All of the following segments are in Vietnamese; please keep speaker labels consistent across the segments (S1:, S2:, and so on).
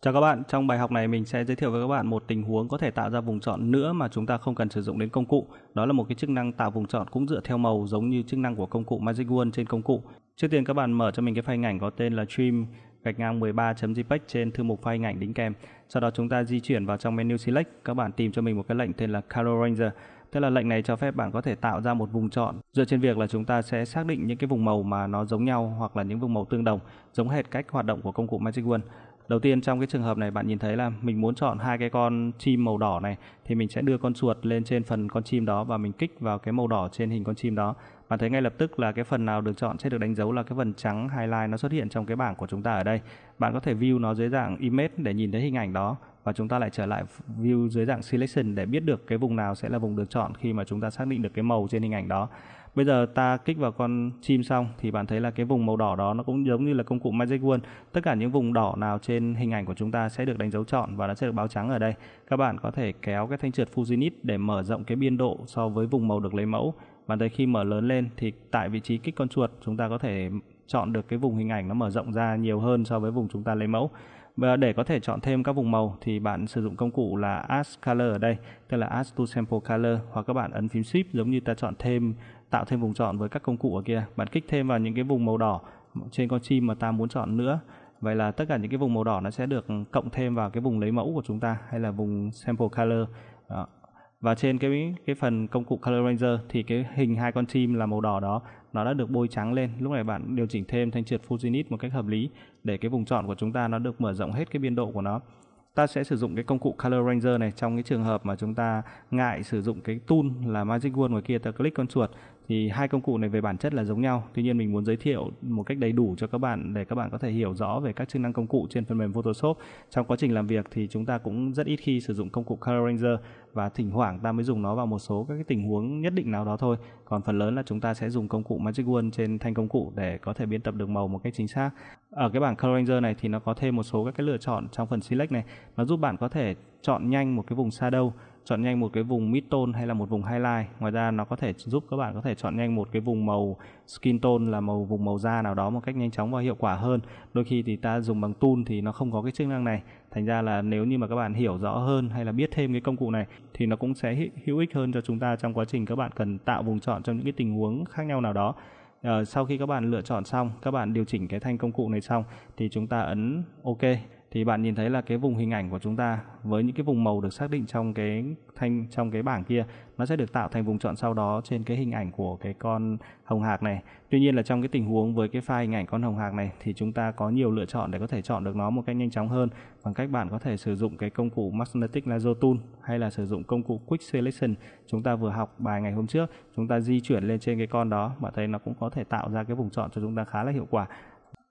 S1: Chào các bạn, trong bài học này mình sẽ giới thiệu với các bạn một tình huống có thể tạo ra vùng chọn nữa mà chúng ta không cần sử dụng đến công cụ. Đó là một cái chức năng tạo vùng chọn cũng dựa theo màu giống như chức năng của công cụ Magic Wand trên công cụ. Trước tiên các bạn mở cho mình cái file ảnh có tên là trim gạch ngang 13.jpg trên thư mục file ảnh đính kèm. Sau đó chúng ta di chuyển vào trong menu select, các bạn tìm cho mình một cái lệnh tên là color ranger. Tức là lệnh này cho phép bạn có thể tạo ra một vùng chọn dựa trên việc là chúng ta sẽ xác định những cái vùng màu mà nó giống nhau hoặc là những vùng màu tương đồng, giống hệt cách hoạt động của công cụ Magic Wand đầu tiên trong cái trường hợp này bạn nhìn thấy là mình muốn chọn hai cái con chim màu đỏ này thì mình sẽ đưa con chuột lên trên phần con chim đó và mình kích vào cái màu đỏ trên hình con chim đó bạn thấy ngay lập tức là cái phần nào được chọn sẽ được đánh dấu là cái phần trắng highlight nó xuất hiện trong cái bảng của chúng ta ở đây bạn có thể view nó dưới dạng image để nhìn thấy hình ảnh đó và chúng ta lại trở lại view dưới dạng selection để biết được cái vùng nào sẽ là vùng được chọn khi mà chúng ta xác định được cái màu trên hình ảnh đó bây giờ ta kích vào con chim xong thì bạn thấy là cái vùng màu đỏ đó nó cũng giống như là công cụ Magic Wand tất cả những vùng đỏ nào trên hình ảnh của chúng ta sẽ được đánh dấu chọn và nó sẽ được báo trắng ở đây các bạn có thể kéo cái thanh trượt Fujinit để mở rộng cái biên độ so với vùng màu được lấy mẫu bạn thấy khi mở lớn lên thì tại vị trí kích con chuột chúng ta có thể chọn được cái vùng hình ảnh nó mở rộng ra nhiều hơn so với vùng chúng ta lấy mẫu và để có thể chọn thêm các vùng màu thì bạn sử dụng công cụ là Add Color ở đây, tức là Add to Sample Color hoặc các bạn ấn phím Shift giống như ta chọn thêm tạo thêm vùng chọn với các công cụ ở kia. Bạn kích thêm vào những cái vùng màu đỏ trên con chim mà ta muốn chọn nữa. Vậy là tất cả những cái vùng màu đỏ nó sẽ được cộng thêm vào cái vùng lấy mẫu của chúng ta hay là vùng sample color. Đó và trên cái cái phần công cụ Color Ranger thì cái hình hai con chim là màu đỏ đó nó đã được bôi trắng lên lúc này bạn điều chỉnh thêm thanh trượt full unit một cách hợp lý để cái vùng chọn của chúng ta nó được mở rộng hết cái biên độ của nó ta sẽ sử dụng cái công cụ Color Ranger này trong cái trường hợp mà chúng ta ngại sử dụng cái tool là Magic Wand ngoài kia ta click con chuột thì hai công cụ này về bản chất là giống nhau tuy nhiên mình muốn giới thiệu một cách đầy đủ cho các bạn để các bạn có thể hiểu rõ về các chức năng công cụ trên phần mềm Photoshop trong quá trình làm việc thì chúng ta cũng rất ít khi sử dụng công cụ Color Ranger và thỉnh thoảng ta mới dùng nó vào một số các cái tình huống nhất định nào đó thôi còn phần lớn là chúng ta sẽ dùng công cụ Magic Wand trên thanh công cụ để có thể biên tập được màu một cách chính xác ở cái bảng Color Ranger này thì nó có thêm một số các cái lựa chọn trong phần select này nó giúp bạn có thể chọn nhanh một cái vùng shadow chọn nhanh một cái vùng mid tone hay là một vùng highlight ngoài ra nó có thể giúp các bạn có thể chọn nhanh một cái vùng màu skin tone là màu vùng màu da nào đó một cách nhanh chóng và hiệu quả hơn đôi khi thì ta dùng bằng tool thì nó không có cái chức năng này thành ra là nếu như mà các bạn hiểu rõ hơn hay là biết thêm cái công cụ này thì nó cũng sẽ hữu ích hơn cho chúng ta trong quá trình các bạn cần tạo vùng chọn trong những cái tình huống khác nhau nào đó ờ, sau khi các bạn lựa chọn xong các bạn điều chỉnh cái thanh công cụ này xong thì chúng ta ấn ok thì bạn nhìn thấy là cái vùng hình ảnh của chúng ta với những cái vùng màu được xác định trong cái thanh trong cái bảng kia nó sẽ được tạo thành vùng chọn sau đó trên cái hình ảnh của cái con hồng hạc này tuy nhiên là trong cái tình huống với cái file hình ảnh con hồng hạc này thì chúng ta có nhiều lựa chọn để có thể chọn được nó một cách nhanh chóng hơn bằng cách bạn có thể sử dụng cái công cụ Magnetic Lasso Tool hay là sử dụng công cụ Quick Selection chúng ta vừa học bài ngày hôm trước chúng ta di chuyển lên trên cái con đó bạn thấy nó cũng có thể tạo ra cái vùng chọn cho chúng ta khá là hiệu quả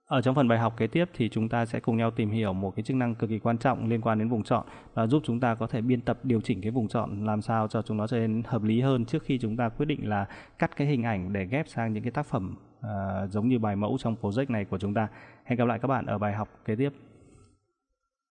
S1: ở trong phần bài học kế tiếp thì chúng ta sẽ cùng nhau tìm hiểu một cái chức năng cực kỳ quan trọng liên quan đến vùng chọn và giúp chúng ta có thể biên tập điều chỉnh cái vùng chọn làm sao cho chúng nó trở nên hợp lý hơn trước khi chúng ta quyết định là cắt cái hình ảnh để ghép sang những cái tác phẩm uh, giống như bài mẫu trong project này của chúng ta. Hẹn gặp lại các bạn ở bài học kế tiếp.